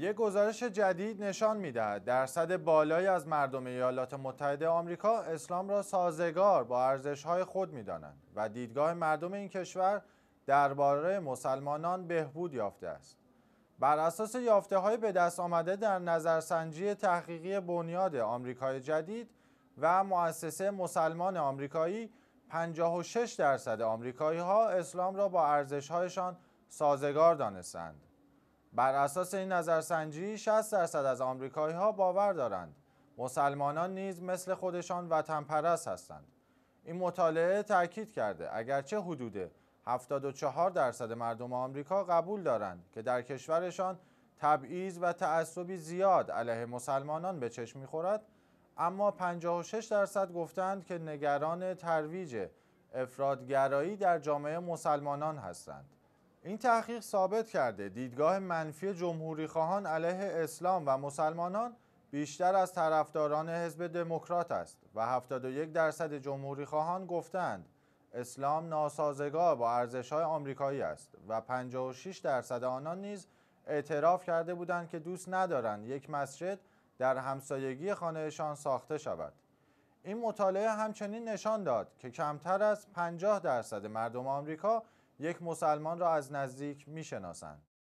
یک گزارش جدید نشان میدهد درصد بالایی از مردم ایالات متحده آمریکا اسلام را سازگار با ارزش‌های خود میدانند و دیدگاه مردم این کشور درباره مسلمانان بهبود یافته است. بر اساس یافته به دست آمده در نظرسنجی تحقیقی بنیاد آمریکای جدید و مؤسسه مسلمان آمریکایی 56 درصد آمریکایی ها اسلام را با هایشان سازگار دانستند. بر اساس این نظرسنجی 60 درصد از آمریکایی ها باور دارند مسلمانان نیز مثل خودشان وطن پرست هستند این مطالعه تاکید کرده اگرچه حدود 74 درصد مردم آمریکا قبول دارند که در کشورشان تبعیض و تعصبی زیاد علیه مسلمانان به چشم میخورد اما 56 درصد گفتند که نگران ترویج افرادگرایی در جامعه مسلمانان هستند این تحقیق ثابت کرده دیدگاه منفی جمهوری خواهان علیه اسلام و مسلمانان بیشتر از طرفداران حزب دموکرات است و 71 درصد جمهوری خواهان گفتند اسلام ناسازگار با های آمریکایی است و 56 درصد آنان نیز اعتراف کرده بودند که دوست ندارند یک مسجد در همسایگی خانهشان ساخته شود. این مطالعه همچنین نشان داد که کمتر از 50 درصد مردم آمریکا یک مسلمان را از نزدیک میشناسند